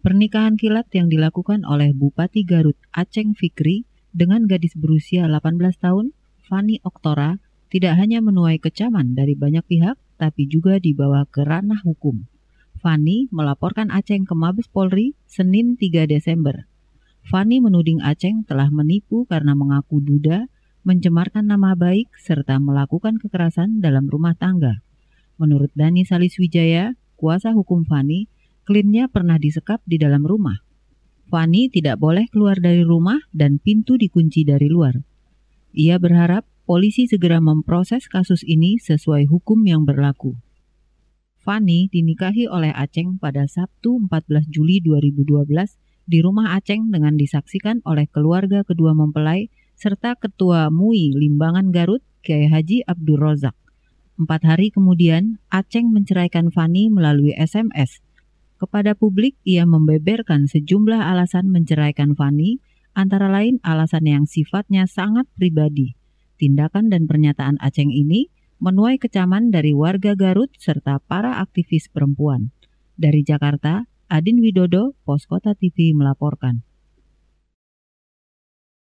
Pernikahan kilat yang dilakukan oleh Bupati Garut Aceng Fikri dengan gadis berusia 18 tahun, Fani Oktora, tidak hanya menuai kecaman dari banyak pihak, tapi juga dibawa ke ranah hukum. Fani melaporkan Aceng ke Mabes Polri Senin 3 Desember. Fani menuding Aceng telah menipu karena mengaku duda, mencemarkan nama baik, serta melakukan kekerasan dalam rumah tangga. Menurut Dani Saliswijaya, kuasa hukum Fani, Jacqueline-nya pernah disekap di dalam rumah. Fanny tidak boleh keluar dari rumah dan pintu dikunci dari luar. Ia berharap polisi segera memproses kasus ini sesuai hukum yang berlaku. Fanny dinikahi oleh Aceng pada Sabtu 14 Juli 2012 di rumah Aceng dengan disaksikan oleh keluarga kedua mempelai serta Ketua MUI Limbangan Garut Kiai Haji Abdul Rozak. Empat hari kemudian, Aceng menceraikan Fani melalui SMS kepada publik, ia membeberkan sejumlah alasan menceraikan Fani, antara lain alasan yang sifatnya sangat pribadi. Tindakan dan pernyataan Aceng ini menuai kecaman dari warga Garut serta para aktivis perempuan. Dari Jakarta, Adin Widodo, Poskota TV melaporkan.